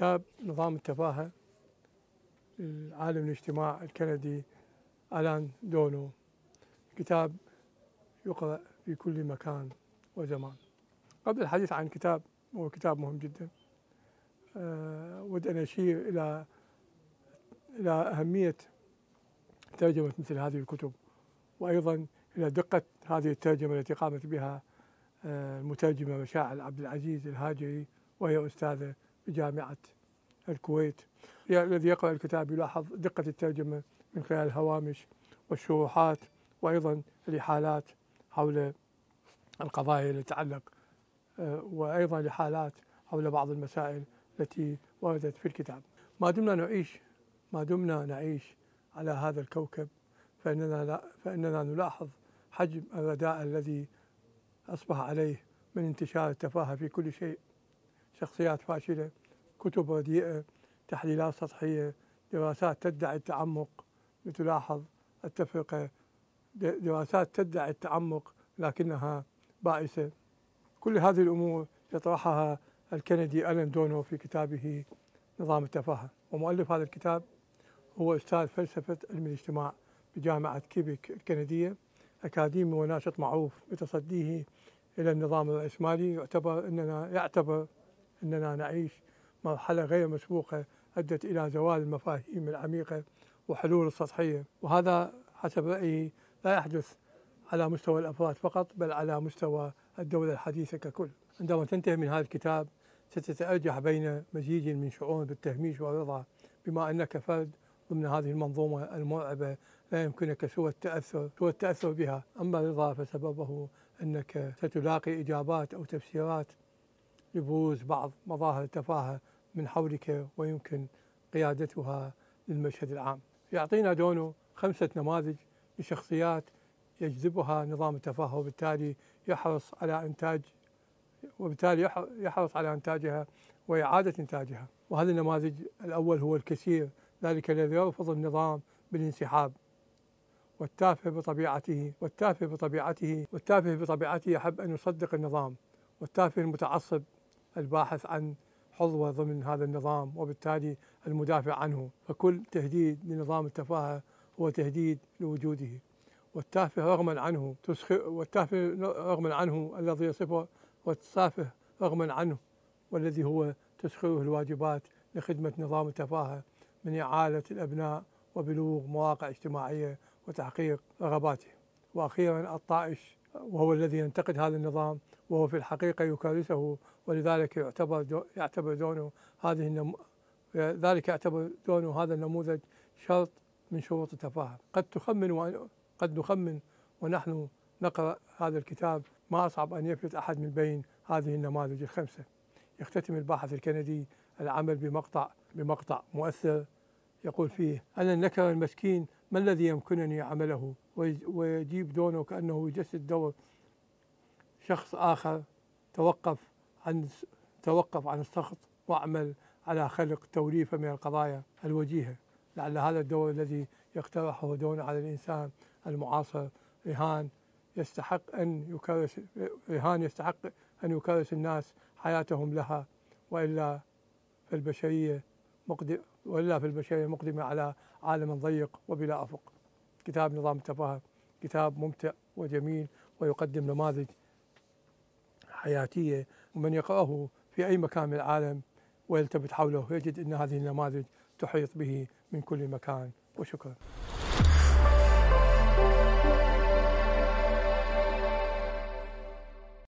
كتاب نظام التفاهة العالم الاجتماع الكندي ألان دونو كتاب يقرأ في كل مكان وزمان قبل الحديث عن كتاب وهو كتاب مهم جدا أود آه، أن أشير إلى إلى أهمية ترجمة مثل هذه الكتب وأيضا إلى دقة هذه الترجمة التي قامت بها آه، المترجمة مشاعل عبد العزيز الهاجري وهي أستاذة جامعة الكويت الذي يقرأ الكتاب يلاحظ دقة الترجمة من خلال الهوامش والشروحات وأيضا الإحالات حول القضايا التي تتعلق آه، وأيضا الإحالات حول بعض المسائل التي وردت في الكتاب ما دمنا نعيش ما دمنا نعيش على هذا الكوكب فإننا, لا فإننا نلاحظ حجم الرداء الذي أصبح عليه من انتشار التفاهة في كل شيء شخصيات فاشلة كتب رديئة تحليلات سطحية دراسات تدعي التعمق لتلاحظ التفرقة دراسات تدعي التعمق لكنها بائسة كل هذه الأمور يطرحها الكندي ألن دونو في كتابه نظام التفاهة ومؤلف هذا الكتاب هو أستاذ فلسفة علم الاجتماع بجامعة كيبك الكندية أكاديمي وناشط معروف بتصديه إلى النظام الرأسمالي يعتبر أننا يعتبر أننا نعيش مرحلة غير مسبوقة أدت إلى زوال المفاهيم العميقة وحلول السطحية وهذا حسب رأيي لا يحدث على مستوى الأفراد فقط بل على مستوى الدولة الحديثة ككل عندما تنتهي من هذا الكتاب ستتأرجح بين مزيج من شعور بالتهميش والرضا بما أنك فرد ضمن هذه المنظومة المرعبة لا يمكنك سوى التأثر سوى التأثر بها أما الرضا فسببه أنك ستلاقي إجابات أو تفسيرات لبروز بعض مظاهر التفاهة من حولك ويمكن قيادتها للمشهد العام يعطينا دونو خمسة نماذج لشخصيات يجذبها نظام التفاهة وبالتالي يحرص على إنتاج وبالتالي يحرص على إنتاجها وإعادة إنتاجها وهذا النماذج الأول هو الكثير ذلك الذي يرفض النظام بالانسحاب والتافه بطبيعته والتافه بطبيعته والتافه بطبيعته يحب أن يصدق النظام والتافه المتعصب الباحث عن حظوة ضمن هذا النظام وبالتالي المدافع عنه فكل تهديد لنظام التفاهة هو تهديد لوجوده والتافه رغما عنه تسخ والتافه رغما عنه الذي يصفه والتافه رغما عنه والذي هو تسخره الواجبات لخدمة نظام التفاهة من إعالة الأبناء وبلوغ مواقع اجتماعية وتحقيق رغباتهم وأخيرا الطائش وهو الذي ينتقد هذا النظام وهو في الحقيقة يكارثه ولذلك يعتبر دو يعتبر دونه هذه ذلك يعتبر دونه هذا النموذج شرط من شروط التفاهم قد تخمن قد نخمن ونحن نقرأ هذا الكتاب ما أصعب أن يفلت أحد من بين هذه النماذج الخمسة يختتم الباحث الكندي العمل بمقطع بمقطع مؤثر يقول فيه أنا النكر المسكين ما الذي يمكنني عمله ويجيب دونه كأنه يجسد دور شخص آخر توقف عن توقف عن السخط واعمل على خلق توليفة من القضايا الوجيهة لعل هذا الدور الذي يقترحه دون على الإنسان المعاصر رهان يستحق أن يكرس رهان يستحق أن يكرس الناس حياتهم لها وإلا فالبشرية مقدم ولله في البشرية مقدمة على عالم ضيق وبلا أفق كتاب نظام التفاهة كتاب ممتع وجميل ويقدم نماذج حياتية ومن يقرأه في أي مكان من العالم ويلتفت حوله يجد أن هذه النماذج تحيط به من كل مكان وشكرا